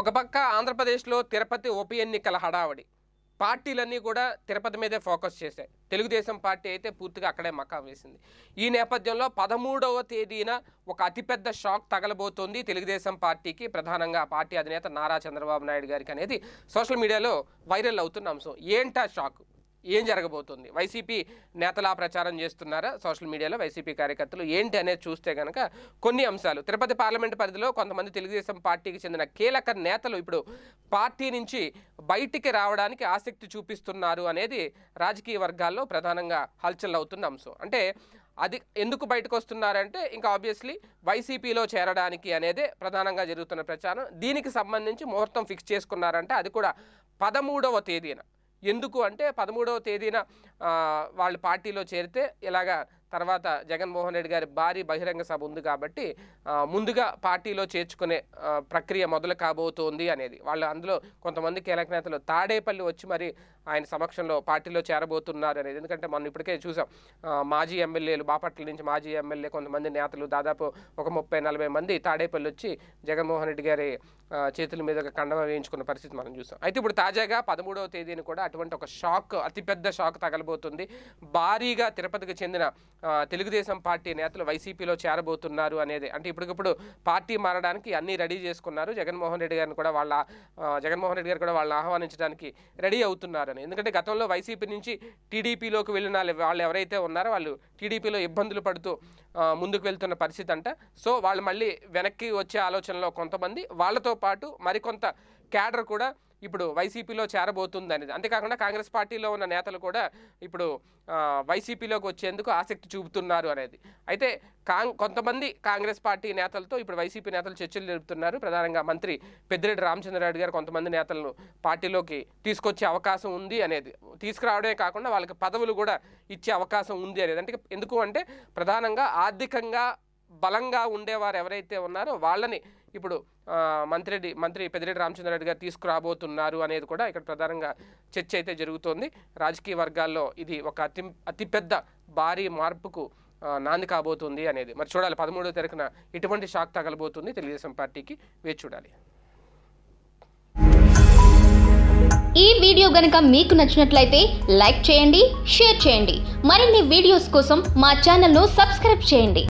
ఒక పక్క ఆంధ్రప్రదేశ్లో తిరుపతి ఉప ఎన్నికల హడావడి పార్టీలన్నీ కూడా తిరుపతి మీదే ఫోకస్ చేశాయి తెలుగుదేశం పార్టీ అయితే పూర్తిగా అక్కడే మకాం వేసింది ఈ నేపథ్యంలో పదమూడవ తేదీన ఒక అతిపెద్ద షాక్ తగలబోతోంది తెలుగుదేశం పార్టీకి ప్రధానంగా పార్టీ అధినేత నారా చంద్రబాబు నాయుడు గారికి అనేది సోషల్ మీడియాలో వైరల్ అవుతున్న అంశం ఏంటా షాక్ ఏం జరగబోతుంది వైసీపీ నేతలా ప్రచారం చేస్తున్నారా సోషల్ మీడియాలో వైసీపీ కార్యకర్తలు ఏంటి అనేది చూస్తే కనుక కొన్ని అంశాలు తిరుపతి పార్లమెంటు పరిధిలో కొంతమంది తెలుగుదేశం పార్టీకి చెందిన కీలక నేతలు ఇప్పుడు పార్టీ నుంచి బయటికి రావడానికి ఆసక్తి చూపిస్తున్నారు అనేది రాజకీయ వర్గాల్లో ప్రధానంగా హల్చల్ అవుతున్న అంశం అంటే అది ఎందుకు బయటకు వస్తున్నారంటే ఇంకా ఆబ్వియస్లీ వైసీపీలో చేరడానికి అనేదే ప్రధానంగా జరుగుతున్న ప్రచారం దీనికి సంబంధించి ముహూర్తం ఫిక్స్ చేసుకున్నారంటే అది కూడా పదమూడవ తేదీన ఎందుకు అంటే పదమూడవ తేదీన వాళ్ళు పార్టీలో చేరితే ఇలాగా తర్వాత జగన్మోహన్ రెడ్డి గారి భారీ బహిరంగ సభ ఉంది కాబట్టి ముందుగా పార్టీలో చేర్చుకునే ప్రక్రియ మొదలు కాబోతోంది అనేది వాళ్ళు అందులో కొంతమంది కీలక నేతలు తాడేపల్లి వచ్చి మరి ఆయన సమక్షంలో పార్టీలో చేరబోతున్నారు అనేది ఎందుకంటే మనం ఇప్పటికే చూసాం మాజీ ఎమ్మెల్యేలు బాపట్ల నుంచి మాజీ ఎమ్మెల్యే కొంతమంది నేతలు దాదాపు ఒక ముప్పై నలభై మంది తాడేపల్లి వచ్చి జగన్మోహన్ రెడ్డి గారి చేతుల మీద కండమ వేయించుకున్న పరిస్థితి మనం చూసాం అయితే ఇప్పుడు తాజాగా పదమూడవ తేదీని కూడా అటువంటి ఒక షాక్ అతిపెద్ద షాక్ తగలబోతుంది భారీగా తిరుపతికి చెందిన తెలుగుదేశం పార్టీ నేతలు వైసీపీలో చేరబోతున్నారు అనేది అంటే ఇప్పటికిప్పుడు పార్టీ మారడానికి అన్నీ రెడీ చేసుకున్నారు జగన్మోహన్ రెడ్డి గారిని కూడా వాళ్ళ జగన్మోహన్ రెడ్డి గారు కూడా వాళ్ళని ఆహ్వానించడానికి రెడీ అవుతున్నారని ఎందుకంటే గతంలో వైసీపీ నుంచి టీడీపీలోకి వెళ్ళిన వాళ్ళు ఎవరైతే ఉన్నారో వాళ్ళు టీడీపీలో ఇబ్బందులు పడుతూ ముందుకు వెళ్తున్న పరిస్థితి అంట సో వాళ్ళు మళ్ళీ వెనక్కి వచ్చే ఆలోచనలో కొంతమంది వాళ్ళతో పాటు మరికొంత క్యాడర్ కూడా ఇప్పుడు వైసీపీలో చేరబోతుందనేది అంతేకాకుండా కాంగ్రెస్ పార్టీలో ఉన్న నేతలు కూడా ఇప్పుడు వైసీపీలోకి వచ్చేందుకు ఆసక్తి చూపుతున్నారు అనేది అయితే కాంగ్ కొంతమంది కాంగ్రెస్ పార్టీ నేతలతో ఇప్పుడు వైసీపీ నేతలు చర్చలు జరుపుతున్నారు ప్రధానంగా మంత్రి పెద్దిరెడ్డి రామచంద్రరాయుడు గారు కొంతమంది నేతలను పార్టీలోకి తీసుకొచ్చే అవకాశం ఉంది అనేది తీసుకురావడమే కాకుండా వాళ్ళకి పదవులు కూడా ఇచ్చే అవకాశం ఉంది అనేది అంటే ఎందుకు అంటే ప్రధానంగా ఆర్థికంగా బలంగా ఉండేవారు ఎవరైతే ఉన్నారో వాళ్ళని ఇప్పుడు మంత్రిరెడ్డి మంత్రి పెద్దిరెడ్డి రామచంద్రరెడ్డి గారు తీసుకురాబోతున్నారు అనేది కూడా ఇక్కడ ప్రధానంగా చర్చ అయితే జరుగుతోంది రాజకీయ వర్గాల్లో ఇది ఒక అతి అతిపెద్ద భారీ మార్పుకు నాంది కాబోతుంది అనేది మరి చూడాలి పదమూడో తారీఖున ఎటువంటి షాక్ తగలబోతుంది తెలుగుదేశం పార్టీకి వేచి చూడాలి ఈ వీడియో గనక మీకు నచ్చినట్లయితే లైక్ చేయండి షేర్ చేయండి మరిన్ని వీడియోస్ కోసం మా ఛానల్ను సబ్స్క్రైబ్ చేయండి